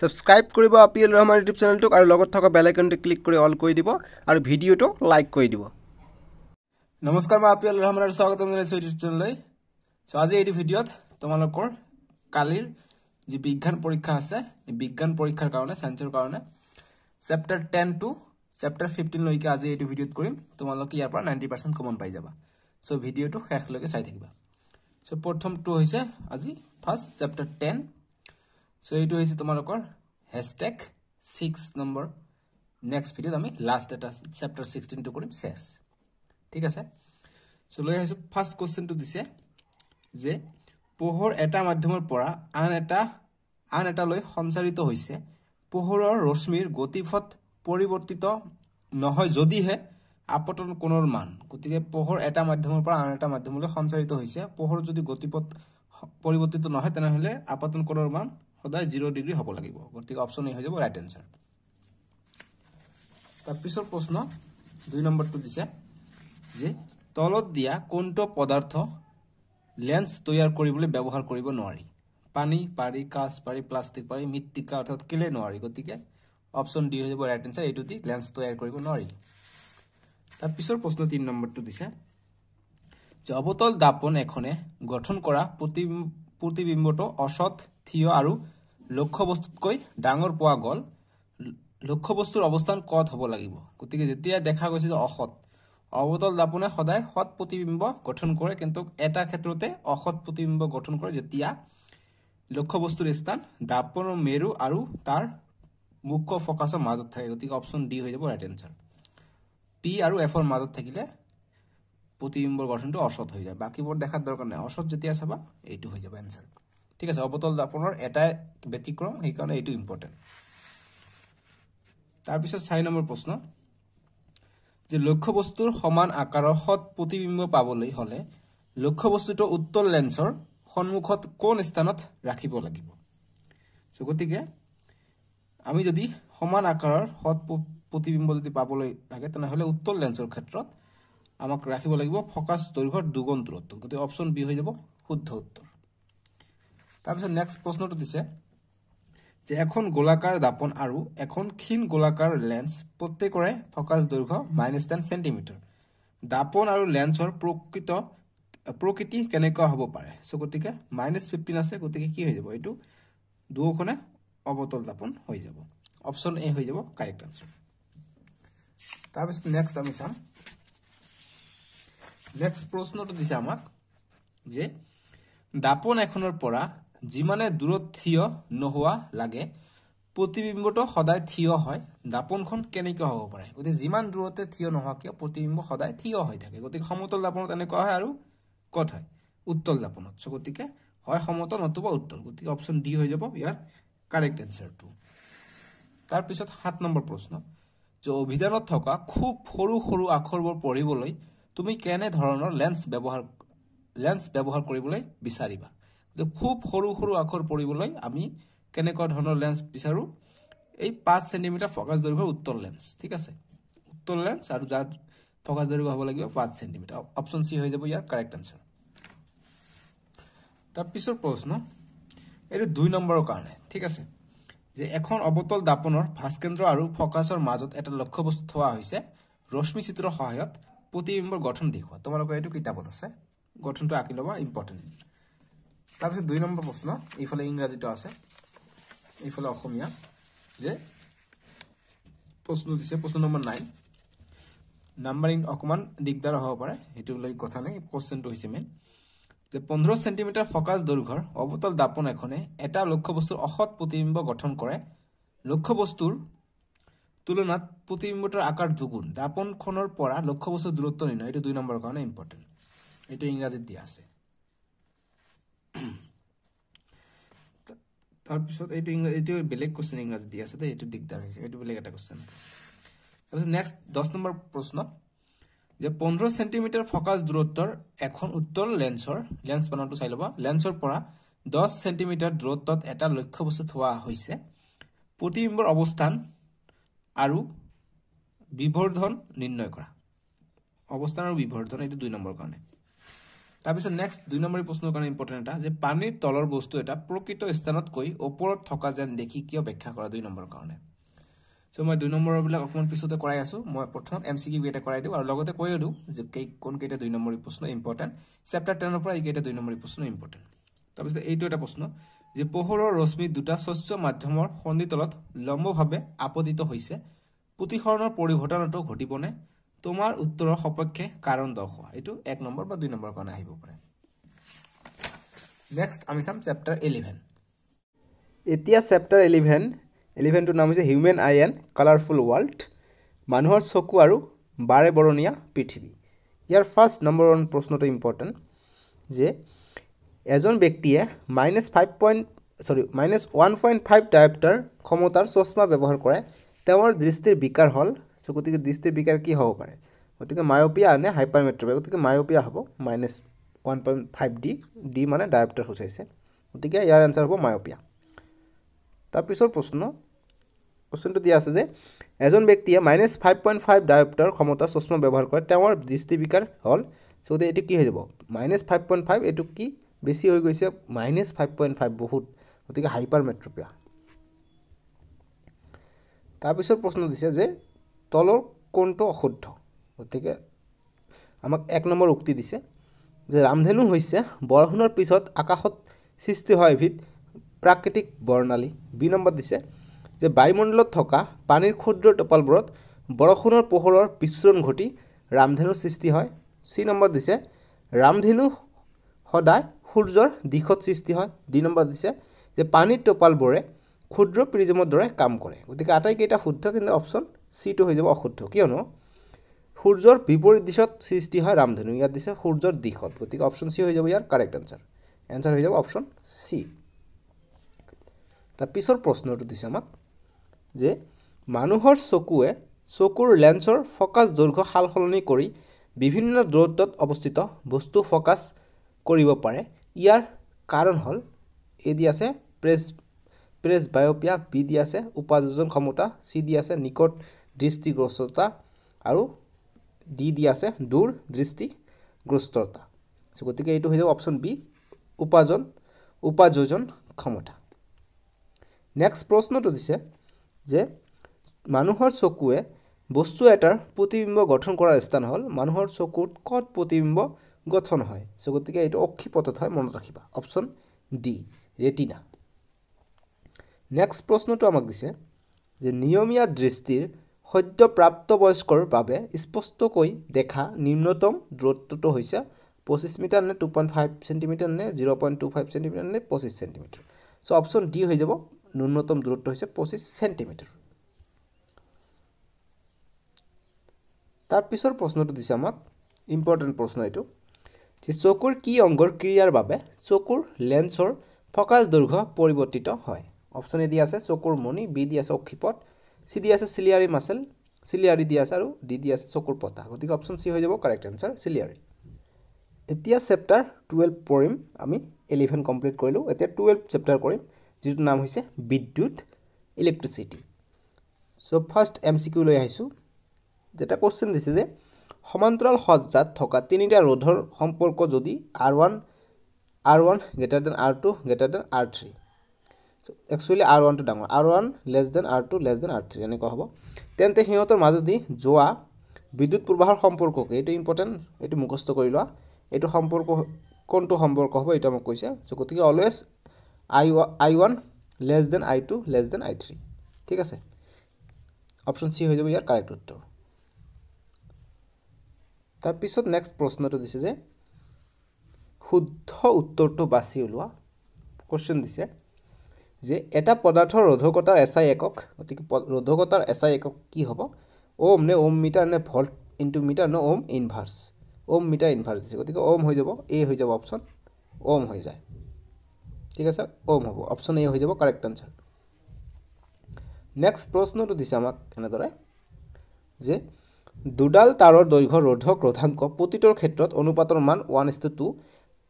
subscribe কৰিব আপিল Rahman YouTube চেনেলটোক আৰু লগত থকা বেল আইকনটো ক্লিক কৰি অল কৰি দিব আৰু ভিডিঅ'টো লাইক কৰি দিব নমস্কাৰ মই আপিল ৰহমান আৰু স্বাগতম জনাইছোঁ ইউটিউব চেনেললৈ চ' আজি এইটো ভিডিঅ'ত তোমালোকৰ কালিৰ যি বিজ্ঞান পৰীক্ষা আছে বিজ্ঞান পৰীক্ষাৰ কাৰণে চায়েন্সৰ কাৰণে চেপ্টাৰ টেন টু চেপ্টাৰ ফিফটিনলৈকে আজি এইটো ভিডিঅ'ত কৰিম তোমালোকে ইয়াৰ পৰা নাইণ্টি পাৰ্চেণ্ট কমন পাই যাবা চ' ভিডিঅ'টো শেষলৈকে চাই থাকিবা চ' প্ৰথমটো হৈছে আজি ফাৰ্ষ্ট চেপ্টাৰ টেন চ' এইটো হৈছে তোমালোকৰ হেচটেগ ছিক্স নম্বৰ নেক্সট ভিডিঅ'ত আমি লাষ্ট এটা চেপ্টাৰ ছিক্সটিনটো কৰিম চেছ ঠিক আছে চ' লৈ আহিছোঁ ফাৰ্ষ্ট কুৱেশ্যনটো দিছে যে পোহৰ এটা মাধ্যমৰ পৰা আন এটা আন এটালৈ সঞ্চাৰিত হৈছে পোহৰৰ ৰশ্মিৰ গতিপথ পৰিৱৰ্তিত নহয় যদিহে আপতন কোণৰ মান গতিকে পোহৰ এটা মাধ্যমৰ পৰা আন এটা মাধ্যমলৈ সঞ্চাৰিত হৈছে পোহৰ যদি গতিপথ পৰিৱৰ্তিত নহয় তেনেহ'লে আপতন কোণৰ মান সদায় জিৰ' ডিগ্ৰী হ'ব লাগিব গতিকে অপশ্যন এ হৈ যাব ৰাইট এনচাৰ তাৰপিছৰ প্ৰশ্ন দুই নম্বৰটো দিছে যে তলত দিয়া কোনটো পদাৰ্থ লেন্স তৈয়াৰ কৰিবলৈ ব্যৱহাৰ কৰিব নোৱাৰি পানী পাৰি কাঁচ পাৰি প্লাষ্টিক পাৰি মৃত্তিকা অৰ্থাৎ কেলেই নোৱাৰি গতিকে অপশ্যন ডি হৈ যাব ৰাইট এনচাৰ এইটো দি লেন্স তৈয়াৰ কৰিব নোৱাৰি তাৰপিছৰ প্ৰশ্ন তিনি নম্বৰটো দিছে যে অৱতল দাপন এখনে গঠন কৰা প্ৰতিবিম্ব প্ৰতিবিম্বটো অসৎ থিয় আৰু লক্ষ্য বস্তুতকৈ ডাঙৰ পোৱা গ'ল লক্ষ্য বস্তুৰ অৱস্থান কত হ'ব লাগিব গতিকে যেতিয়া দেখা গৈছে যে অসৎ অৱতল দাপোনে সদায় সৎ প্ৰতিবিম্ব গঠন কৰে কিন্তু এটা ক্ষেত্ৰতে অসৎ প্ৰতিবিম্ব গঠন কৰে যেতিয়া লক্ষ্য বস্তুৰ স্থান দাপোনৰ মেৰু আৰু তাৰ মুখ্য ফকাছৰ মাজত থাকে গতিকে অপশ্যন ডি হৈ যাব ৰাইট এনচাৰ পি আৰু এফৰ মাজত থাকিলে প্ৰতিবিম্বৰ গঠনটো অসৎ হৈ যায় বাকীবোৰ দেখাৰ দৰকাৰ নাই অসৎ যেতিয়া চাবা এইটো হৈ যাব এনচাৰ ঠিক আছে অবতল দাপনৰ এটাই ব্যতিক্ৰম সেইকাৰণে এইটো ইম্পৰ্টেণ্ট তাৰপিছত চাৰি নম্বৰ প্ৰশ্ন যে লক্ষ্য সমান আকাৰৰ সৎ প্ৰতিবিম্ব পাবলৈ হ'লে লক্ষ্য বস্তুটো উত্তৰ লেন্সৰ সন্মুখত কোন স্থানত ৰাখিব লাগিব চ' গতিকে আমি যদি সমান আকাৰৰ সৎ প্ৰতিবিম্ব যদি পাবলৈ লাগে তেনেহ'লে উত্তৰ লেন্সৰ ক্ষেত্ৰত আমাক ৰাখিব লাগিব ফকাছ দৈৰ্ঘৰ দুগুণ দূৰত্ব গতিকে অপশ্যন বি হৈ যাব শুদ্ধ উত্তৰ তাৰপিছত নেক্সট প্ৰশ্নটো দিছে যে এখন গোলাকাৰ দাপন আৰু এখন ক্ষীণ গোলাকাৰ লেন্স প্ৰত্যেকৰে ফকাছ দৈৰ্ঘ্য মাইনাছ টেন চেণ্টিমিটাৰ দাপন আৰু লেন্সৰ প্ৰকৃত প্ৰকৃতি কেনেকুৱা হ'ব পাৰে চ' গতিকে মাইনাছ ফিফটিন আছে গতিকে কি হৈ যাব এইটো দুয়োখনে অৱতল দাপন হৈ যাব অপশ্যন এ হৈ যাব কাৰেক্ট আনচাৰ তাৰপিছত নেক্সট আমি চাম নেক্সট প্ৰশ্নটো দিছে আমাক যে দাপন এখনৰ পৰা যিমানে দূৰত থিয় নোহোৱা লাগে প্ৰতিবিম্বটো সদায় থিয় হয় দাপোনখন কেনেকুৱা হ'ব পাৰে গতিকে যিমান দূৰতে থিয় নোহোৱা প্ৰতিবিম্ব সদায় থিয় হৈ থাকে গতিকে সমতল দাপোনত এনেকুৱা হয় আৰু ক'ত হয় উত্তল দাপোনত চ' গতিকে হয় সমতল নতুবা উত্তল গতিকে অপশ্যন ডি হৈ যাব ইয়াৰ কাৰেক্ট এনচাৰটো তাৰপিছত সাত নম্বৰ প্ৰশ্ন যে অভিধানত থকা খুব সৰু সৰু আখৰবোৰ পঢ়িবলৈ তুমি কেনেধৰণৰ লেন্স ব্যৱহাৰ লেন্স ব্যৱহাৰ কৰিবলৈ বিচাৰিবা যে খুব সৰু সৰু আখৰ পৰিবলৈ আমি কেনেকুৱা ধৰণৰ লেন্স বিচাৰোঁ এই পাঁচ চেণ্টিমিটাৰ ফকাছ দৈৰ্ঘ্য উত্তৰ লেন্স ঠিক আছে উত্তৰ লেন্স আৰু যাৰ ফকাছ দৈৰ্ঘ্য হ'ব লাগিব পাঁচ চেণ্টিমিটাৰ অপশ্যন চি হৈ যাব ইয়াৰ কাৰেক্ট এনচাৰ তাৰপিছৰ প্ৰশ্ন এইটো দুই নম্বৰৰ কাৰণে ঠিক আছে যে এখন অৱতল দাপনৰ ভাস্কেন্দ্ৰ আৰু ফকাছৰ মাজত এটা লক্ষ্যবস্তু থোৱা হৈছে ৰশ্মি চিত্ৰৰ সহায়ত প্ৰতিবিম্বৰ গঠন দেখুওৱা তোমালোকৰ এইটো কিতাপত আছে গঠনটো আঁকি ল'ব ইম্পৰ্টেণ্ট তাৰপিছত দুই নম্বৰ প্ৰশ্ন এইফালে ইংৰাজীটো আছে এইফালে অসমীয়া যে প্ৰশ্ন দিছে প্ৰশ্ন নম্বৰ নাইন নাম্বাৰিং অকণমান দিগদাৰ হ'ব পাৰে সেইটো লৈ কথা নাই কুৱেশ্যনটো হৈছে মেইন যে পোন্ধৰ চেণ্টিমিটাৰ ফকাছ দৈৰ্ঘৰ অৱতল দাপন এখনে এটা লক্ষ্য বস্তুৰ অসৎ প্ৰতিবিম্ব গঠন কৰে লক্ষ্য বস্তুৰ তুলনাত প্ৰতিবিম্বটোৰ আকাৰ দুগুণ দাপনখনৰ পৰা লক্ষ্য বস্তুৰ দূৰত্ব নিৰ্ণয় এইটো দুই নম্বৰৰ কাৰণে ইম্পৰ্টেণ্ট এইটো ইংৰাজীত দিয়া আছে তাৰপিছত এইটো ইংৰাজী এইটো বেলেগ কুৱেশ্যন ইংৰাজীত দি আছে দেই এইটো দিগদাৰ হৈছে এইটো বেলেগ এটা কুৱেশ্যন আছে তাৰপিছত নেক্সট দহ নম্বৰ প্ৰশ্ন যে পোন্ধৰ চেণ্টিমিটাৰ ফকাছ দূৰত্বৰ এখন উত্তল লেন্সৰ লেন্স বনাওঁটো চাই ল'বা লেন্সৰ পৰা দহ চেণ্টিমিটাৰ দূৰত্বত এটা লক্ষ্য বস্তু থোৱা হৈছে প্ৰতিবিম্বৰ অৱস্থান আৰু বিবৰ্ধন নিৰ্ণয় কৰা অৱস্থান আৰু বিবৰ্ধন এইটো দুই নম্বৰ কাৰণে তাৰপিছত নেক্সট দুই নম্বৰী প্ৰশ্নৰ কাৰণে ইম্পৰ্টেণ্ট এটা যে পানীৰ তলৰ বস্তু এটা প্ৰকৃত স্থানতকৈ ওপৰত থকা যেন দেখি কিয় ব্যাখ্যা কৰা দুই নম্বৰৰ কাৰণে চ' মই দুই নম্বৰৰবিলাক অকণমান পিছতে কৰাই আছোঁ মই প্ৰথম এম চি কিউ কেইটা কৰাই দিওঁ আৰু লগতে কৈয়ে দিওঁ যে কেই কোনকেইটা দুই নম্বৰী প্ৰশ্ন ইম্পৰ্টেণ্ট চেপ্টাৰ টেনৰ পৰা এইকেইটা দুই নম্বৰী প্ৰশ্ন ইম্পৰ্টেণ্ট তাৰপিছত এইটো এটা প্ৰশ্ন যে পোহৰৰ ৰশ্মি দুটা স্বচ্ছ মাধ্যমৰ সন্ধিতলত লম্বভাৱে আপতিত হৈছে পুতিকৰণৰ পৰিঘটনাটো ঘটিবনে তোমাৰ উত্তৰৰ সপক্ষে কাৰণ দৰ্শোৱা এইটো এক নম্বৰ বা দুই নম্বৰৰ কাৰণে আহিব পাৰে নেক্সট আমি চাম চেপ্টাৰ ইলেভেন এতিয়া চেপ্টাৰ ইলেভেন ইলেভেনটোৰ নাম হৈছে human eye and colourful world মানুহৰ চকু আৰু বাৰে বৰণীয়া পৃথিৱী ইয়াৰ ফাৰ্ষ্ট নম্বৰ ওৱান প্ৰশ্নটো ইম্পৰ্টেণ্ট যে এজন ব্যক্তিয়ে minus five point sorry minus one point five dioptre ক্ষমতাৰ চশমা ব্যৱহাৰ কৰে তেওঁৰ দৃষ্টিৰ বিকাৰ হ'ল চকু গতিকে দৃষ্টিৰ বিকাৰ কি হ'ব পাৰে গতিকে মায়'পিয়া নে হাইপাৰমেট্ৰপিয়া গতিকে মায়'পিয়া হ'ব minus one point five D D মানে ডায়েপ্টাৰ সূচাইছে গতিকে ইয়াৰ এনচাৰ হ'ব মায়'পিয়া তাৰপিছৰ প্ৰশ্ন কুৱেশ্যনটো দিয়া আছে যে এজন ব্যক্তিয়ে minus five point five dioptre ক্ষমতা চশমা ব্যৱহাৰ কৰে তেওঁৰ দৃষ্টি বিকাৰ হ'ল চ' গতিকে এইটো কি হৈ যাব মাইনাছ ফাইভ পইণ্ট ফাইভ এইটো কি বেছি হৈ গৈছে মাইনাছ ফাইভ পইণ্ট ফাইভ বহুত গতিকে হাইপাৰমেট্ৰপিয়া তাৰপিছৰ প্ৰশ্ন দিছে যে তলৰ কোনটো অশুদ্ধ গতিকে আমাক এক নম্বৰ উক্তি দিছে যে ৰামধেনু হৈছে বৰষুণৰ পিছত আকাশত সৃষ্টি হোৱা এবিধ প্ৰাকৃতিক বৰ্ণালী বি নম্বৰ দিছে যে বায়ুমণ্ডলত থকা পানীৰ ক্ষুদ্ৰ টপালবোৰত বৰষুণৰ পোহৰৰ বিশ্ৰণ ঘটি ৰামধেনুৰ সৃষ্টি হয় চি নম্বৰ দিছে ৰামধেনু সদায় সূৰ্যৰ দিশত সৃষ্টি হয় ডি নম্বৰ দিছে যে পানীৰ টপালবোৰে ক্ষুদ্ৰ প্ৰিজমৰ দৰে কাম কৰে গতিকে আটাইকেইটা শুদ্ধ কিন্তু অপশ্যন চিটো হৈ যাব অশুদ্ধ কিয়নো সূৰ্যৰ বিপৰীত দিশত সৃষ্টি হয় ৰামধেনু ইয়াত দিছে সূৰ্যৰ দিশত গতিকে অপশ্যন চি হৈ যাব ইয়াৰ কাৰেক্ট এনচাৰ এনচাৰ হৈ যাব অপশ্যন চি তাৰ পিছৰ প্ৰশ্নটো দিছে আমাক যে মানুহৰ চকুৱে চকুৰ লেন্সৰ ফকাছ দৈৰ্ঘ্য সাল সলনি কৰি বিভিন্ন দূৰত্বত অৱস্থিত বস্তু ফকাছ কৰিব পাৰে ইয়াৰ কাৰণ হ'ল এই আছে প্ৰেছ প্ৰেছ বায়'পিয়া পি ডি আছে উপাযোজন ক্ষমতা চি ডি আছে নিকট দৃষ্টিগ্ৰস্ততা আৰু ডি ডি আছে দূৰ দৃষ্টিগ্ৰস্ততা চ' গতিকে এইটো হৈ যাব অপশ্যন বি উপাযন উপাযোজন ক্ষমতা নেক্সট প্ৰশ্নটো দিছে যে মানুহৰ চকুৱে বস্তু এটাৰ প্ৰতিবিম্ব গঠন কৰাৰ স্থান হ'ল মানুহৰ চকুত ক'ত প্ৰতিবিম্ব গঠন হয় চ' গতিকে এইটো অক্ষিপতত হয় মনত ৰাখিবা অপশ্যন ডি ৰেটিনা নেক্সট প্ৰশ্নটো আমাক দিছে যে নিয়মীয়া দৃষ্টিৰ সদ্যপ্ৰাপ্তবয়স্কৰ বাবে স্পষ্টকৈ দেখা নিম্নতম দূৰত্বটো হৈছে পঁচিছ মিটাৰ নে টু পইণ্ট ফাইভ চেণ্টিমিটাৰ নে zero' point two five centimetre নে পঁচিছ চেণ্টিমিটাৰ চ' অপশ্যন ডি হৈ যাব ন্যূনতম দূৰত্ব হৈছে পঁচিছ চেণ্টিমিটাৰ তাৰপিছৰ প্ৰশ্নটো দিছে আমাক ইম্পৰ্টেণ্ট প্ৰশ্ন এইটো যে চকুৰ কি অংগৰ ক্ৰিয়াৰ বাবে চকুৰ লেন্সৰ ফকাছ দৈৰ্ঘ্য পৰিৱৰ্তিত হয় অপশ্যন এ দি আছে চকুৰ মণি বি দি আছে অক্ষিপত চি দি আছে চিলিয়াৰী মাছেল চিলিয়াৰী দি আছে আৰু ডি দি আছে চকুৰ পতা গতিকে অপশ্যন চি হৈ যাব কাৰেক্ট এনচাৰ চিলিয়াৰী এতিয়া চেপ্টাৰ টুৱেলভ পঢ়িম আমি ইলেভেন কমপ্লিট কৰিলোঁ এতিয়া টুৱেলভ চেপ্টাৰ কৰিম যিটোৰ নাম হৈছে বিদ্যুৎ electricity so' first M C Q লৈ আহিছোঁ এটা কুৱেশ্যন দিছে যে সমান্তৰাল সজ্জাত থকা তিনিটা ৰোধৰ সম্পৰ্ক যদি R one R one greater than R two greater than R three actually R ওৱানটো ডাঙৰ R one less than R two less than R three এনেকুৱা হ'ব তেন্তে সিহঁতৰ মাজেদি যোৱা বিদ্যুৎ প্ৰবাহৰ সম্পৰ্ককে এইটো ইম্পৰ্টেণ্ট এইটো মুখস্থ কৰি লোৱা এইটো সম্পৰ্ক কোনটো সম্পৰ্ক হ'ব এইটো আমাক কৈছে চ' গতিকে always I I one less than I two less than I three ঠিক আছে অপশ্যন চি হৈ যাব ইয়াৰ কাৰেক্ট উত্তৰ তাৰপিছত নেক্সট প্ৰশ্নটো দিছে যে শুদ্ধ উত্তৰটো বাছি ওলোৱা কুৱেশ্যন দিছে যে এটা পদাৰ্থৰ ৰোধকতাৰ এছ আই একক গতিকে ৰোধকতাৰ এছ আই একক কি হ'ব ওম নে ওম মিটাৰ নে ভল্ট ইনটু মিটাৰ নে ohm inverse ohm metre inverse দিছে গতিকে ওম হৈ যাব এ হৈ যাব অপশ্যন ওম হৈ যায় ঠিক আছে ওম হ'ব অপশ্যন এ হৈ যাব কাৰেক্ট আনচাৰ নেক্সট প্ৰশ্নটো দিছে আমাক এনেদৰে যে দুডাল তাৰৰ দৈৰ্ঘ্য ৰোধক ৰোধাংক প্ৰতিটোৰ ক্ষেত্ৰত অনুপাতৰ মান ওৱান ইজ টু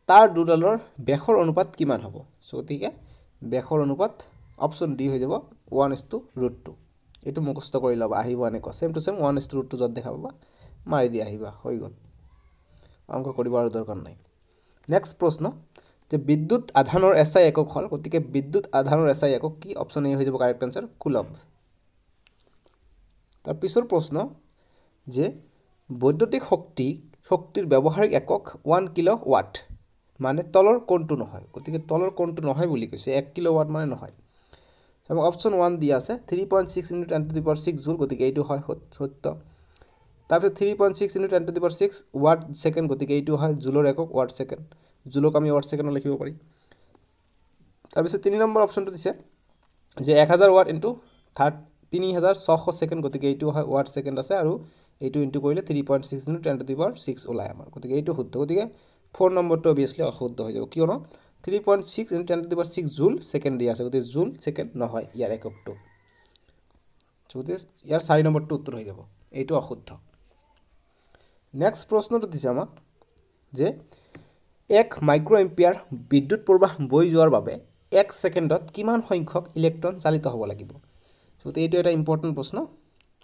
তাৰ দুডালৰ ব্যাসৰ অনুপাত কিমান হ'ব চ' গতিকে বেসৰ অনুপাত অপশ্যন ডি হৈ যাব one is to root two এইটো মুখস্থ কৰি ল'বা আহিব এনেকুৱা same to same one is to root two য'ত দেখা পাবা মাৰি দি আহিবা হৈ গ'ল অংক কৰিব আৰু দৰকাৰ নাই নেক্সট প্ৰশ্ন যে বিদ্যুৎ আধানৰ এছ আই একক হ'ল গতিকে বিদ্যুৎ আধানৰ এছ আই একক কি অপশ্যন এই হৈ যাব কাৰেক্ট এনচাৰ কুলভ তাৰপিছৰ প্ৰশ্ন যে বৈদ্যুতিক শক্তি শক্তিৰ ব্যৱহাৰিক একক ওৱান কিলো ৱাট মানে তলৰ কোণটো নহয় গতিকে তলৰ কোণটো নহয় বুলি কৈছে এক কিলো ৱাট মানে নহয় আমাক অপশ্যন ওৱান দিয়া আছে three point six into ten to the power six joule গতিকে এইটো হয় সত্য তাৰপিছত three point six into ten to the power six watt second গতিকে এইটো হয় জুলৰ একক ৱাট ছেকেণ্ড জুলক আমি ৱাট ছেকেণ্ডত লিখিব পাৰি তাৰপিছত তিনি নম্বৰ অপশ্যনটো দিছে যে এক হাজাৰ ৱাট ইণ্টু থাৰ্ড তিনি হাজাৰ ছশ ছেকেণ্ড গতিকে এইটো হয় ৱাট ছেকেণ্ড আছে আৰু এইটো ইণ্টু কৰিলে three point six into ten to the power six ওলায় আমাৰ গতিকে এইটো শুদ্ধ গতিকে ফ'ৰ নম্বৰটো অভিয়াছলি অশুদ্ধ হৈ যাব কিয়নো three point six into ten to the power six joule second দিয়ে আছে গতি জুল সেকেন্ড নহয় ইয়ার এককটো গতি ইয়ার চারি নম্বরটা উত্তর হয়ে যাব এইটো অশুদ্ধ নেক্সট প্ৰশ্নটো দিছে আমাক যে এক মাইক্ৰো এম্পিয়াৰ বিদ্যুৎ প্ৰবাহ বৈ যোৱাৰ বাবে এক ছেকেণ্ডত কিমান সংখ্যক ইলেক্ট্ৰন চালিত হব লাগিব গতিকে এইটো এটা ইম্পৰ্টেণ্ট প্ৰশ্ন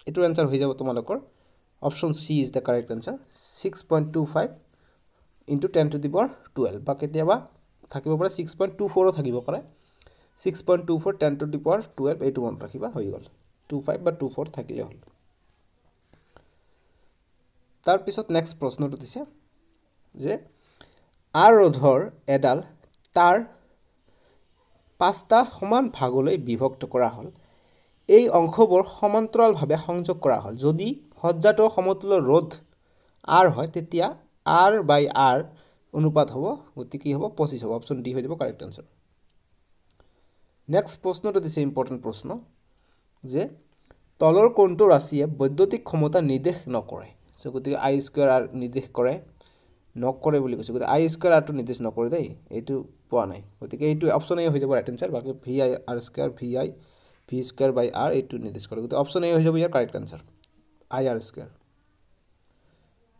এইটোৰ এনসাৰ হৈ যাব তোমালোকৰ option C is the correct answer six point two five into ten to the power twelve বা কেতিয়াবা থাকিব পাৰে ছিক্স পইণ্ট টু ফ'ৰো থাকিব পাৰে six point two four ten to the power twelve এইটো মনত ৰাখিবা হৈ গ'ল টু ফাইভ বা টু ফ'ৰ থাকিলে হ'ল তাৰপিছত নেক্সট প্ৰশ্নটো দিছে যে আৰ ৰধৰ এডাল তাৰ পাঁচটা সমান ভাগলৈ বিভক্ত কৰা হ'ল এই অংশবোৰ সমান্তৰালভাৱে সংযোগ কৰা হ'ল যদি সজ্জাটোৰ সমতুল্য ৰোধ আৰ হয় তেতিয়া R by R অনুপাত হ'ব গতিকে কি হ'ব পঁচিছ হ'ব অপশ্যন ডি হৈ যাব কাৰেক্ট আনচাৰ নেক্সট প্ৰশ্নটো দিছে ইম্পৰ্টেণ্ট প্ৰশ্ন যে তলৰ কোনটো ৰাছিয়ে বৈদ্যুতিক ক্ষমতা নিৰ্দেশ নকৰে চ' গতিকে আই স্কুৱেৰ আৰ নিৰ্দেশ কৰে নকৰে বুলি কৈছে গতিকে আই স্কুৱেৰ আৰটো নিৰ্দেশ নকৰে দেই এইটো পোৱা নাই গতিকে এইটো অপশ্যন এ হৈ যাব ৰাইট এনচাৰ বাকী V I R square V I V square by R এইটো নিৰ্দেশ কৰে গতিকে অপশ্যন এ হৈ যাব ইয়াৰ correct answer I R square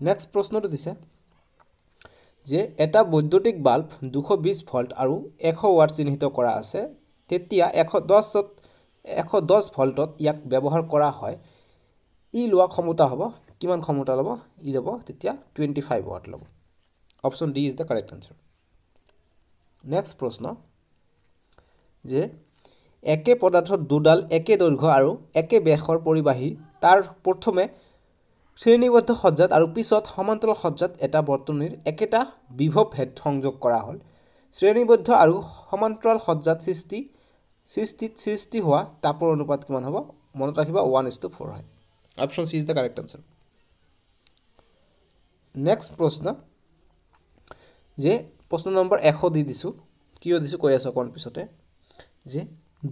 next প্ৰশ্নটো দিছে যে এটা বৈদ্যুতিক বাল্ব দুশ বিছ ভল্ট আৰু এশ ৱাট চিহ্নিত কৰা আছে তেতিয়া এশ দহত এশ দহ ভল্টত ইয়াক ব্যৱহাৰ কৰা হয় ই লোৱা ক্ষমতা হ'ব কিমান ক্ষমতা ল'ব ই ল'ব তেতিয়া টুৱেণ্টি ফাইভ ৱাট ল'ব option D is the correct answer next প্ৰশ্ন যে একে পদাৰ্থত দুডাল একে দৈৰ্ঘ্য আৰু একে বেশৰ পৰিবাহী তাৰ প্ৰথমে শ্ৰেণীবদ্ধ সজ্জাত আৰু পিছত সমান্তৰাল সজ্জাত এটা বৰ্তনীৰ একেটা বিভৱ ভেদ সংযোগ কৰা হ'ল শ্ৰেণীবদ্ধ আৰু সমান্তৰাল সজ্জাত সৃষ্টি সৃষ্টিত সৃষ্টি হোৱা তাপৰ অনুপাত কিমান হ'ব মনত ৰাখিবা ওৱান ইজ টু ফ'ৰ হয় option C is the correct answer next প্ৰশ্ন যে প্ৰশ্ন নম্বৰ এশ দি দিছোঁ কিয় দিছোঁ কৈ আছোঁ অকণ পিছতে যে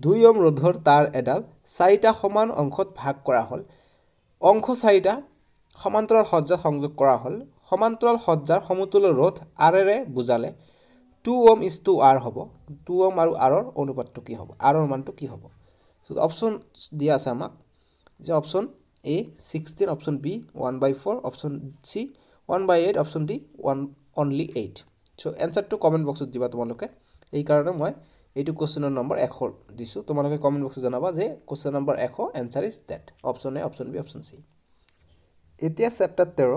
দুই অম ৰোধৰ তাঁৰ এডাল চাৰিটা সমান অংশত ভাগ কৰা হ'ল অংশ চাৰিটা সমান্তৰাল সজ্জা সংযোগ কৰা হ'ল সমান্তৰাল সজ্জাৰ সমতুল্য ৰোধ আৰ এৰে বুজালে two ohm is to R হ'ব টু ওম আৰু আৰৰ অনুপাতটো কি হ'ব আৰৰ মানটো কি হ'ব অপশ্যন দিয়া আছে আমাক যে option A sixteen option B one by four option C one by eight option D one only eight so' এনচাৰটো কমেণ্ট বক্সত দিবা তোমালোকে এইকাৰণে মই এইটো কুৱেশ্যনৰ নম্বৰ এশ দিছোঁ তোমালোকে কমেণ্ট বক্সত জনাবা যে কুৱেশ্যন নম্বৰ এশ answer is that option A option B option C এতিয়া চেপ্টাৰ তেৰ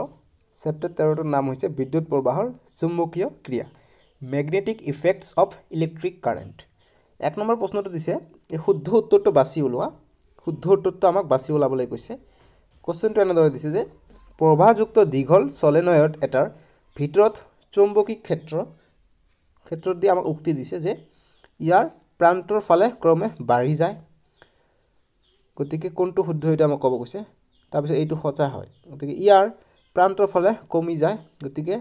চেপ্টাৰ তেৰটোৰ নাম হৈছে বিদ্যুৎ প্ৰবাহৰ চুম্বকীয় ক্ৰিয়া magnetic effects of electric current এক নম্বৰ প্ৰশ্নটো দিছে এই শুদ্ধ উত্তৰটো বাছি ওলোৱা শুদ্ধ উত্তৰটো আমাক বাছি ওলাবলৈ কৈছে কুৱেশ্যনটো এনেদৰে দিছে যে প্ৰভাযুক্ত দীঘল চলেনয়ত এটাৰ ভিতৰত চুম্বকী ক্ষেত্ৰ ক্ষেত্ৰত দি আমাক উক্তি দিছে যে ইয়াৰ প্ৰান্তৰ ফালে ক্ৰমে বাঢ়ি যায় গতিকে কোনটো শুদ্ধ এতিয়া আমাক ক'ব কৈছে তাৰপিছত এইটো সজা হয় গতিকে ইয়াৰ প্ৰান্তৰ ফালে কমি যায় গতিকে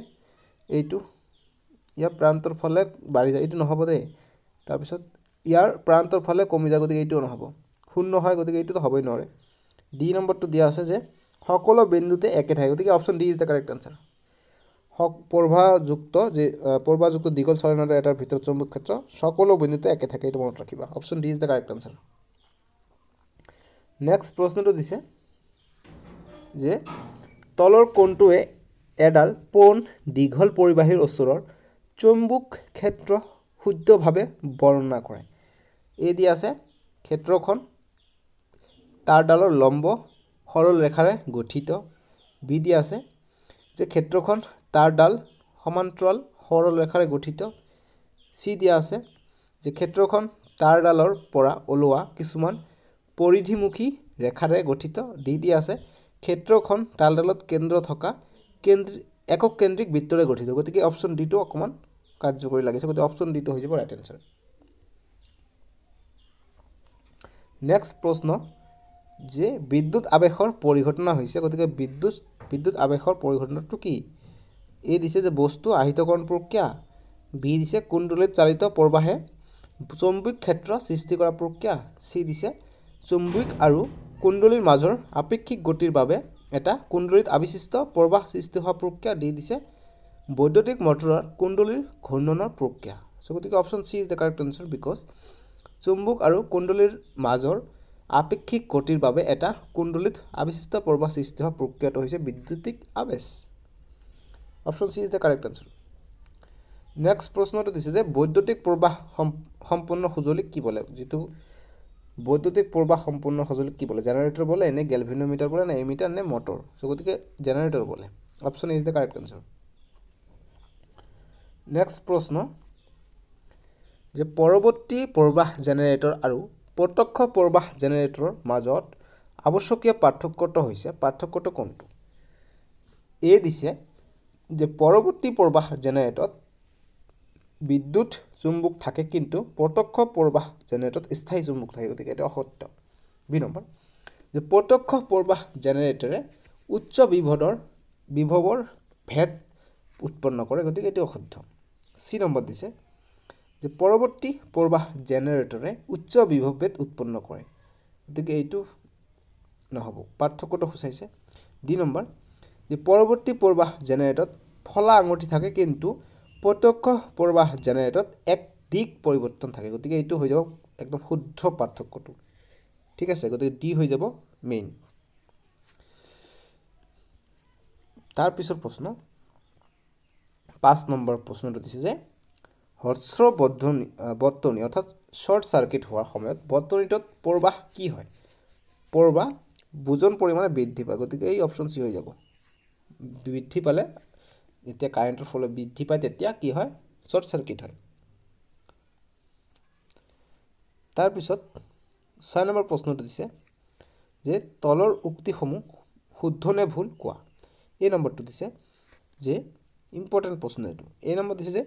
এইটো ইয়াৰ প্ৰান্তৰ ফালে বাঢ়ি যায় এইটো নহ'ব দেই তাৰপিছত ইয়াৰ প্ৰান্তৰ ফালে কমি যায় গতিকে এইটোও নহ'ব শূন্য হয় গতিকে এইটোতো হ'বই নোৱাৰে ডি নম্বৰটো দিয়া আছে যে সকলো বিন্দুতে একে থাকে গতিকে option D is the correct answer হক প্ৰভাযুক্ত যে প্ৰভাযুক্ত দীঘল চৰণৰ এটাৰ ভিতৰত চৌম্বক ক্ষেত্ৰ সকলো বিন্দুতে একে থাকে এইটো মনত ৰাখিবা option D is the correct answer next প্ৰশ্নটো দিছে যে তলৰ কণটোৱে এডাল পোন দীঘল পৰিবাহীৰ ওচৰৰ চৌম্বুক ক্ষেত্ৰ শুদ্ধভাৱে বৰ্ণনা কৰে এই দি আছে ক্ষেত্ৰখন তাৰডালৰ লম্ব সৰল ৰেখাৰে গঠিত বি দি আছে যে ক্ষেত্ৰখন তাৰডাল সমান্তৰাল সৰল ৰেখাৰে গঠিত চি দিয়া আছে যে ক্ষেত্ৰখন তাঁৰডালৰ পৰা ওলোৱা কিছুমান পৰিধিমুখী ৰেখাৰে গঠিত ডি দিয়া আছে ক্ষেত্ৰখন তালডালত কেন্দ্ৰ থকা কেন্দ্ৰ একক কেন্দ্ৰিক বৃত্তৰে গঠিত গতিকে অপশ্যন ডিটো অকণমান কাৰ্যকৰী লাগিছে গতিকে অপশ্যন ডিটো হৈ যাব ৰাইট এনচাৰ নেক্সট প্ৰশ্ন যে বিদ্যুৎ আৱেশৰ পৰিঘটনা হৈছে গতিকে বিদ্যুৎ বিদ্যুৎ আৱেশৰ পৰিঘটনাটো কি এ দিছে যে বস্তু আহিতকৰণ প্ৰক্ৰিয়া বি দিছে কুণ্ডলীত চালিত প্ৰবাহে চৌম্বিক ক্ষেত্ৰ সৃষ্টি কৰা প্ৰক্ৰিয়া চি দিছে চৌম্বিক আৰু কুণ্ডলীৰ মাজৰ আপেক্ষিক গতিৰ বাবে এটা কুণ্ডলীত আৱিশিষ্ট প্ৰবাহ সৃষ্টি হোৱা প্ৰক্ৰিয়া দি দিছে বৈদ্যুতিক মটৰৰ কুণ্ডলীৰ ঘূৰ্ণনৰ প্ৰক্ৰিয়া চ' গতিকে option C is the correct answer because চুম্বুক আৰু কুণ্ডলীৰ মাজৰ আপেক্ষিক গতিৰ বাবে এটা কুণ্ডলীত আৱিশিষ্ট প্ৰবাহ সৃষ্টি হোৱা প্ৰক্ৰিয়াটো হৈছে বৈদ্যুতিক আৱেশ option C is the correct answer next প্ৰশ্নটো দিছে যে বৈদ্যুতিক প্ৰবাহ সম্পূৰ্ণ সঁজুলি কি বোলে যিটো বৈদ্যুতিক প্ৰবাহ সম্পূৰ্ণ সঁজুলি কি বোলে জেনেৰেটৰ বোলে এনে গেলভিনোমিটাৰ বোলে নে এমিটাৰ নে মটৰ চ' গতিকে জেনেৰেটৰ বোলে option is the correct answer next প্ৰশ্ন যে পৰৱৰ্তী প্ৰবাহ জেনেৰেটৰ আৰু প্ৰত্যক্ষ প্ৰবাহ জেনেৰেটৰৰ মাজত আৱশ্যকীয় পাৰ্থক্যটো হৈছে পাৰ্থক্যটো কোনটো এ দিছে যে পৰৱৰ্তী প্ৰবাহ জেনেৰেটত বিদ্যুৎ চুম্বুক থাকে কিন্তু প্ৰত্যক্ষ প্ৰবাহ জেনেৰেটৰত স্থায়ী চুম্বুক থাকে গতিকে এইটো অসত্য দুই নম্বৰ যে প্ৰত্যক্ষ প্ৰবাহ জেনেৰেটৰে উচ্চ বিভদৰ বিভৱৰ ভেদ উৎপন্ন কৰে গতিকে এইটো অসত্য চি নম্বৰ দিছে যে পৰৱৰ্তী প্ৰবাহ জেনেৰেটৰে উচ্চ বিভৱভেদ উৎপন্ন কৰে গতিকে এইটো নহ'ব পাৰ্থক্যটো সূচাইছে দুই নম্বৰ যে পৰৱৰ্তী প্ৰবাহ জেনেৰেটৰত ফলা আঙুঠি থাকে কিন্তু প্ৰত্যক্ষ প্ৰবাহ জেনেৰেটৰত এক দিশ পৰিৱৰ্তন থাকে গতিকে এইটো হৈ যাব একদম শুদ্ধ পাৰ্থক্যটো ঠিক আছে গতিকে ডি হৈ যাব মেইন তাৰপিছৰ প্ৰশ্ন পাঁচ নম্বৰ প্ৰশ্নটো দিছে যে হ্ৰস্ববৰ্ধনী বৰ্তনী অৰ্থাৎ শ্বৰ্ট চাৰ্কিট হোৱাৰ সময়ত বৰ্তনীটোত প্ৰবাহ কি হয় প্ৰবাহ বুজন পৰিমাণে বৃদ্ধি পায় গতিকে এই অপশ্যন চি হৈ যাব বৃদ্ধি পালে যেতিয়া কাৰেণ্টৰ ফ্ল' বৃদ্ধি পায় তেতিয়া কি হয় শ্বৰ্ট চাৰ্কিট হয় তাৰপিছত ছয় নম্বৰ প্ৰশ্নটো দিছে যে তলৰ উক্তিসমূহ শুদ্ধ নে ভুল কোৱা এই নম্বৰটো দিছে যে ইম্পৰ্টেণ্ট প্ৰশ্ন এইটো এই নম্বৰ দিছে যে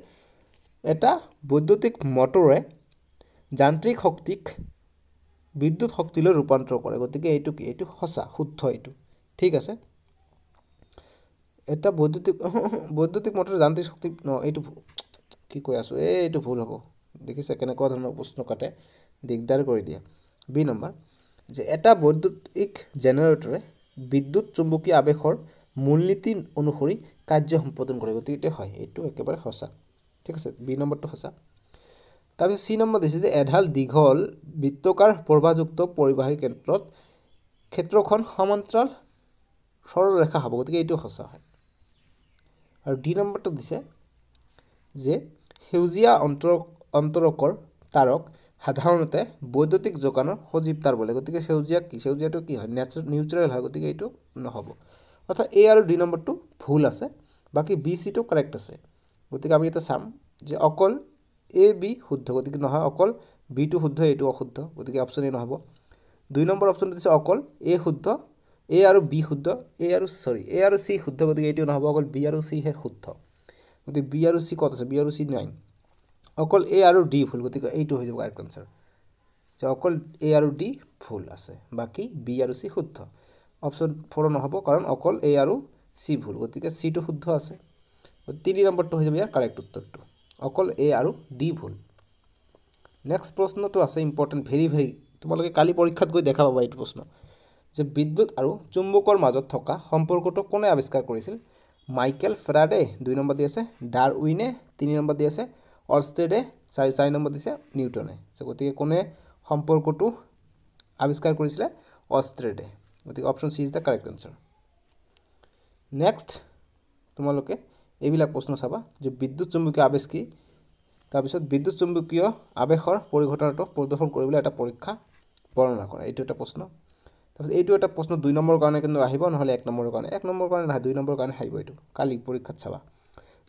এটা বৈদ্যুতিক মটৰে যান্ত্ৰিক শক্তিক বিদ্যুৎ শক্তিলৈ ৰূপান্তৰ কৰে গতিকে এইটো কি এইটো সঁচা শুদ্ধ এইটো ঠিক আছে এটা বৈদ্যুতিক বৈদ্যুতিক মটৰ যান্ত্ৰিক শক্তি ন এইটো কি কৈ আছোঁ এই এইটো ভুল হ'ব দেখিছে কেনেকুৱা ধৰণৰ প্ৰশ্ন কাটে দিগদাৰ কৰি দিয়ে বি নম্বৰ যে এটা বৈদ্যুতিক জেনেৰেটৰে বিদ্যুৎ চুম্বকীয় আৱেশৰ নীতি অনুসৰি কাৰ্য সম্পাদন কৰে গতিকে হয় এইটো একেবাৰে সঁচা ঠিক আছে বি নম্বৰটো সঁচা তাৰপিছত চি নম্বৰ দিছে যে এডাল দীঘল বৃত্তকাৰ প্ৰভাযুক্ত পৰিবাহী ক্ষেত্ৰত ক্ষেত্ৰখন সমান্তৰাল সৰলৰেখা হ'ব গতিকে এইটো সঁচা হয় আৰু ডি নম্বৰটো দিছে যে সেউজীয়া অন্তৰ অন্তৰকৰ তাৰক সাধাৰণতে বৈদ্যুতিক যোগানৰ সজীৱ তাৰ বোলে গতিকে সেউজীয়া কি সেউজীয়াটো কি হয় নেচাৰেল নিউট্ৰেল হয় গতিকে এইটো নহ'ব অৰ্থাৎ এ আৰু ডি নম্বৰটো ভুল আছে বাকী বি চিটো কাৰেক্ট আছে গতিকে আমি এতিয়া চাম যে অকল এ বি শুদ্ধ গতিকে নহয় অকল বিটো শুদ্ধ এইটো অশুদ্ধ গতিকে অপশ্যন অপশ্যনেই নহ'ব দুই নম্বৰ অপশ্যনটো দিছে অকল এ শুদ্ধ এ আৰু বি শুদ্ধ এ আৰু চৰি এ আৰু চি শুদ্ধ গতিকে এইটো নহ'ব অকল বি আৰু চিহে শুদ্ধ গতিকে বি আৰু চি ক'ত আছে বি আৰু চি নাইন অকল এ আৰু ডি ভুল গতিকে এইটো হৈ যাব কাৰেক্ট আনচাৰ যে অকল এ আৰু ডি ভুল আছে বাকী বি আৰু চি শুদ্ধ অপশ্যন ফ'ৰ নহ'ব কাৰণ অকল এ আৰু চি ভুল গতিকে চিটো শুদ্ধ আছে তিনি নম্বৰটো হৈ যাব ইয়াৰ কাৰেক্ট উত্তৰটো অকল এ আৰু ডি ভুল নেক্সট প্ৰশ্নটো আছে ইম্পৰ্টেণ্ট ভেৰি ভেৰি তোমালোকে কালি পৰীক্ষাত গৈ দেখা পাবা এইটো প্ৰশ্ন যে বিদ্যুৎ আৰু চুম্বকৰ মাজত থকা সম্পৰ্কটো কোনে আৱিষ্কাৰ কৰিছিল মাইকেল ফ্ৰাডে দুই নম্বৰ দি আছে ডাৰউইনে তিনি নম্বৰ দি আছে অলষ্টেডে চাৰি চাৰি নম্বৰ দিছে নিউটনে চ' গতিকে কোনে সম্পৰ্কটো আৱিষ্কাৰ কৰিছিলে অষ্ট্ৰেডে গতিকে option C is the correct answer next তোমালোকে এইবিলাক প্ৰশ্ন চাবা যে বিদ্যুৎ চুম্বকীয় আৱেশ কি তাৰপিছত বিদ্যুৎ চুম্বকীয় আৱেশৰ পৰিঘটনাটো প্ৰদৰ্শন কৰিবলৈ এটা পৰীক্ষা বৰ্ণনা কৰা এইটো এটা প্ৰশ্ন তাৰপিছত এইটো এটা প্ৰশ্ন দুই নম্বৰ কাৰণে কিন্তু আহিব নহ'লে এক নম্বৰৰ কাৰণে এক নম্বৰৰ কাৰণে নাহে দুই নম্বৰৰ কাৰণে আহিব এইটো কালি পৰীক্ষাত চাবা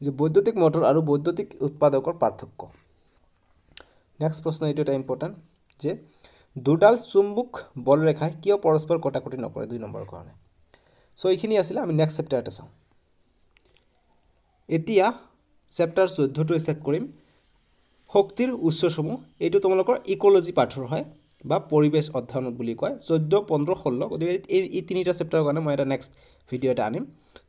যে বৈদ্যুতিক মটৰ আৰু বৈদ্যুতিক উৎপাদকৰ পাৰ্থক্য নেক্সট প্ৰশ্ন এইটো এটা ইম্পৰ্টেণ্ট যে দুডাল চুম্বুক বল ৰেখাই কিয় পৰস্পৰ কটাকটি নকৰে দুই নম্বৰৰ কাৰণে চ' এইখিনি আছিলে আমি নেক্সট চেপ্টাৰ এটা চাওঁ এতিয়া চেপ্টাৰ চৈধ্যটো ষ্টাৰ্ট কৰিম শক্তিৰ উৎসসমূহ এইটো তোমালোকৰ ইক'লজি পাঠৰ হয় বা পৰিৱেশ অধ্যয়ন বুলি কয় চৈধ্য পোন্ধৰ ষোল্ল গতিকে এই এই তিনিটা চেপ্টাৰৰ কাৰণে মই এটা নেক্সট ভিডিঅ' এটা আনিম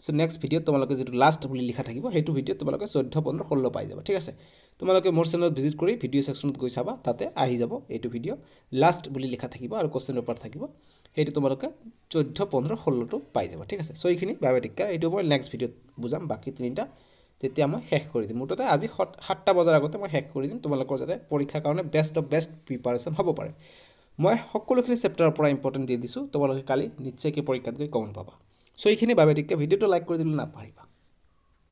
চ' নেক্সট ভিডিঅ'ত তোমালোকে যিটো লাষ্ট বুলি লিখা থাকিব সেইটো ভিডিঅ'ত তোমালোকে চৈধ্য পোন্ধৰ ষোল্ল পাই যাব ঠিক আছে তোমালোকে মোৰ চেনেলত ভিজিট কৰি ভিডিঅ' ছেকশ্যনত গৈ চাবা তাতে আহি যাব এইটো ভিডিঅ' লাষ্ট বুলি লিখা থাকিব আৰু কুৱেশ্যন পেপাৰ থাকিব সেইটো তোমালোকে চৈধ্য পোন্ধৰ ষোল্লটো পাই যাব ঠিক আছে চ' এইখিনি বায়'টিক কাৰ এইটো মই নেক্সট ভিডিঅ'ত বুজাম বাকী তিনিটা তেতিয়া মই শেষ কৰি দিম মুঠতে আজি সাতটা বজাৰ আগতে মই শেষ কৰি দিম তোমালোকৰ যাতে পৰীক্ষাৰ কাৰণে বেষ্ট অফ বেষ্ট প্ৰিপাৰেশ্যন হ'ব পাৰে মই সকলোখিনি চেপ্টাৰৰ পৰা ইম্পৰ্টেণ্ট দি দিছোঁ তোমালোকে কালি নিশ্চয়কৈ পৰীক্ষাত গৈ গম পাবা চ' এইখিনি বাবে ভিডিঅ'টো লাইক কৰি দিলে নাপাহৰিবা